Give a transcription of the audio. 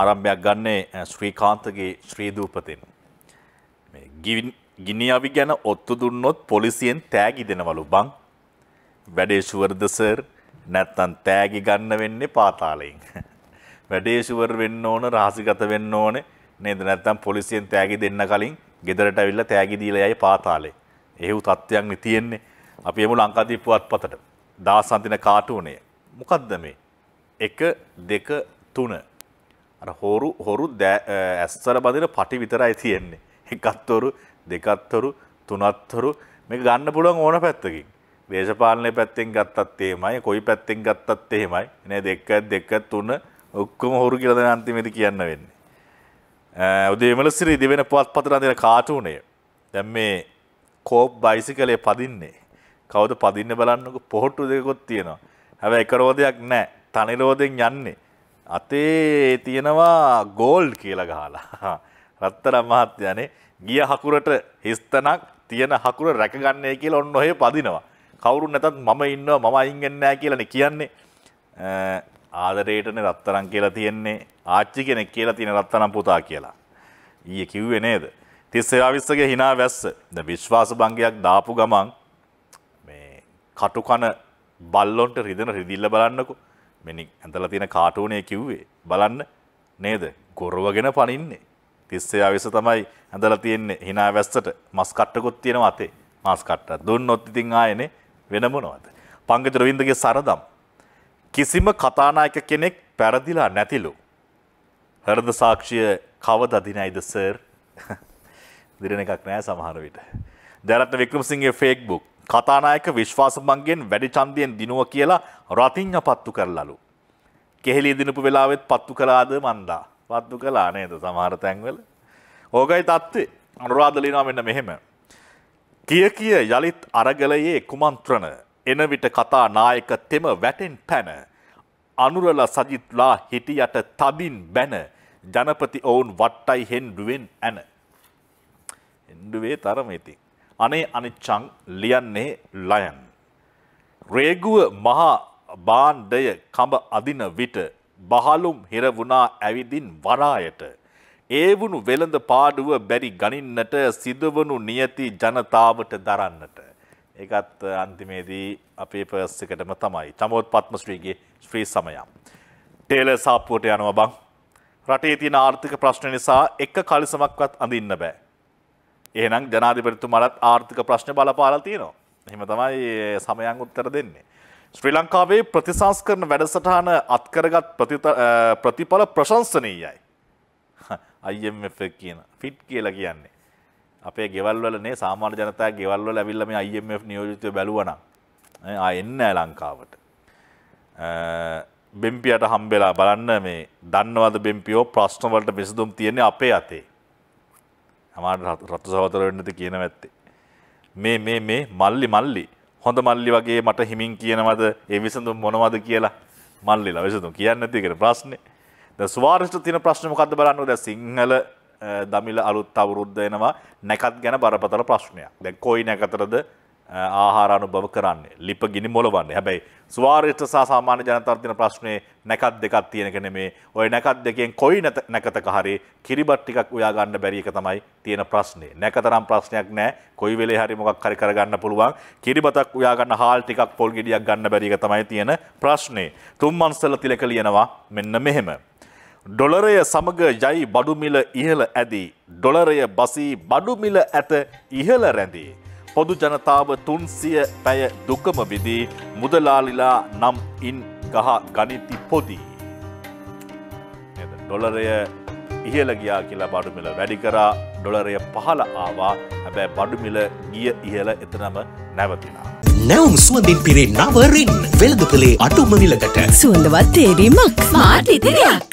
ආරම්භයක් ගන්නේ ශ්‍රීකාන්තගේ ශ්‍රීදූපතෙන්. ගිනිියවි ගැන ඔත්තු දුන්නොත් පොලිසියෙන් තෑගි දෙනවලු බං. වැඩේශුවර්දසර් නැත්තන් තෑගි ගන්න වෙන්නේ පාතාලයෙන්. වැඩේශුවර් වෙන්න ඕන රහසිගත වෙන්න ඕන නේද නැත්තම් පොලිසියෙන් තෑගි දෙන්න කලින් ගෙදරට ඇවිල්ල තෑගිදීල යයි පාතාලේ. එහු තත්ත්වයක් තියෙන්නේ අපි එමු ලංකාදීපුවත් පතට. දා සන්තින කාටුවනේ. මොකක්ද මේ. එක දෙක තුන හොරු හොරු ඇස්සර බඳන පටි විතරයි තියෙන්නේ. එකත්තොරු දෙකත්තොරු තුනත්තොරු මේ ගන්න පුළුවන් ඕන පැත්තකින්. දේශපාලනය පැත්තෙන් ගත්තත් එහෙමයි කොයි පැත්තෙන් ගත්තත් එහෙමයි නේ දෙක දෙක තුන ඔක්කොම හොරු කියලා දැන අන්තිමේද කියන්න වෙන්නේ. උදේමල සිරි දිවෙන පුවත්පත රඳින කාටුනය. දැන් මේ කෝප් බයිසිකලේ පදින්නේ. කවුද පදින්න බලන්නකො පොහොට්ටු දෙකකුත් තියෙනවා. හැබැයි එක රෝදයක් නැහැ. තනි රෝදෙන් යන්නේ. අතේ තියෙනවා ගෝල්ඩ් කියලා ගහලා. රත්තර මහත්්‍යයනේ ගිය හකුරට හිස්තනක් තියෙන හකුර රැකගන්නේ කියලා ඔන්න ඔහේ පදිනවා. කවුරු නැතත් මම ඉන්නවා මම අයින්ගෙන්නෑ කියලන කියන්නේ. ආදරේටන රත්තරන් කියලා තියෙන්නේ ආච්චි කෙනෙක් කියලා තියෙන රත්තරම් පුතා කියලා. ඊය කිව්වේ නේද. තිස්සයාවිස්සගේ හිනා වැස්ස ද විශ්වාස භංගයක් දාපු ගමන් මේ කටුකන බල්ලොන්ට රිදන රිදිල්ල බලන්නකු මෙනි ඇඳල තියෙන කාටෝනය කිව්වේ බලන්න නේද ගොරුවගෙන පනින්නේ තිස්සේ අවිස තමයි ඇඳල තියෙන්නේ හිනා වැස්සට මස්කට්ටකුත් තියෙන අතේ මස්කට්ට දුන් නොත්තිතින් ආයනේ වෙනමුණවද. පංගජ රවින්දගේ සරදම්. කිසිම කතානායක කෙනෙක් පැරදිලා නැතිලු. හරද සාක්ෂිය කවද අදිනයිද සර් දිරණ එකක් නෑ සමහර විට. දැරත්න වික්‍රමසිංගේ ෆේක් බුක් කතානායක විශ්වාසමන්ගෙන් වැඩි ඡන්දයෙන් දිනුව කියලා රතිඤ්ඤ පත්තු කරලලු. කෙහෙලිය දිනපු වෙලාවෙත් පත්තු කළාද මන්දා. පත්තු කළා නේද සමහර තැන්වල. ඕකයි තත්ත්වේ. අනුරාධ ලියනවා මෙන්න මෙහෙම. කිය කිය යලිත් අරගලයේ කුමන්ත්‍රණ එන විට කතා නායක තෙම වැටෙන් පැන අනුරල සජිත්ලා හිටියට තදින් බැන ජනපති ඔවුන් වට්ටයි හෙන්ඩුවෙන් ඇන. එඩුවේ තරම ඉතින්. අනේ අනිච්චං ලියන්නේ ලයන්. රේගුව මහා බාණ්ඩය කඹ අදින විට බහලුම් හිරවුණා ඇවිදින් වරායට. ඒවුණු වෙළඳ පාඩුව බැරි ගනින්නට සිදුවනු නියති ජනතාවට දරන්නට. ඒකත් අන්තිමේදී අපේ පර්ස් එකටම තමයි. තමොත් පත්මශ්‍රීගේ ශ්‍රී සමයම්. ටේලර් සාප්පුවට යනවා බං. රටේ තියෙන ආර්ථික ප්‍රශ්න නිසා එක කලිසමක්වත් අඳින්න බෑ. ඒනම් ජනාධිපරතුමටත් ආර්ථික ප්‍රශ්න බලපාල තියනවා. එහෙම තමයි සමයන් උත්තර දෙන්නේ. ශ්‍රී ලංකාවේ ප්‍රතිසංස්කරන වැඩසටහන අත්කරගත් ප්‍රතිඵල ප්‍රශංසනීයයි. අයිF කියන ෆිට් කියලා කියන්නේ. අපේ ගෙවල්වල නේ සාමාන්‍ය ජනතා ගෙවල්වල ඇවිල්ල මේ අයිF නියෝජිතය බැලුවනම් එන්න ලංකාවට. බෙම්පියට හම්බෙලා බලන්න මේ දන්නවද බෙම්පියෝ ප්‍රශ්නවලට විසඳුම් තියෙන්නේ අපේ අතේ. හමාට රත්තු සහෝතර වෙන්නද කියන ඇත්තේ. මේ මේ මේ මල්ලි මල්ලි හොඳ මල්ලි වගේ මට හිමින් කියනවද ඒ විසඳුම් මොනවද කියලා මල්ලිලා විසඳුම් කියන්න ඇතිකට ප්‍රශ්නය ද ස්වාර්ෂ්ට තින ප්‍රශ්නමකක්ද බලන්නු ද සිංහල දමිල අලුත් අවුරුද්ධ එනවා නැකත් ගැන බරපතල ප්‍රශ්නයක් දැ කොයි නැකතරද ආහාරනුභව කරන්නේ ලිප ගිනි මොලවන්නේ හැබැයි ස්වාර්ෂ්ට සහ සාමාන්‍ය ජනතාර්තින ප්‍රශ්නය නැකත් දෙකත් තියෙනකෙන මේ ඔය නැකත් දෙකෙන් කොයි නැකතක හරි කිරිබත් ටිකක් උයාගන්න බැරික තමයි තියෙන ප්‍රශ්නේ නැකතරම් ප්‍රශ්නයක් නෑ කොයි වෙලේ හරි මොකක් හරි කරගන්න පුළුවන් කිරිබතක් උයාගන්න හාල් ටිකක් පොල් ගෙඩියක් ගන්න බැරික තමයි තියෙන ප්‍රශ්නේ තුම්මන්සල තිලක ලියනවා මෙන්න මෙහෙම ඩොලරය සමඟ යයි බඩුමිල ඉහළ ඇදී ඩොලරය බසී බඩුමිල ඇත ඉහළ රැඳී පොදු ජනතාව තුන්සිය පැය දුකම විදී මුදලාලිලා නම් ඉන් ගහ ගනිති පොදී. ඩොලරය ඉහලගියා කියලා බඩුමිල වැඩි කරා ඩොලරය පහල ආවා හැබැ බඩුමිල ගිය ඉහල එතනම නැවතිනා. නැවම් සුවඳින් පිරි නවරින් වෙළඳපලේ අටුමනිලකට සුවඳවත් තේරීමක් මාටිතිරයක්.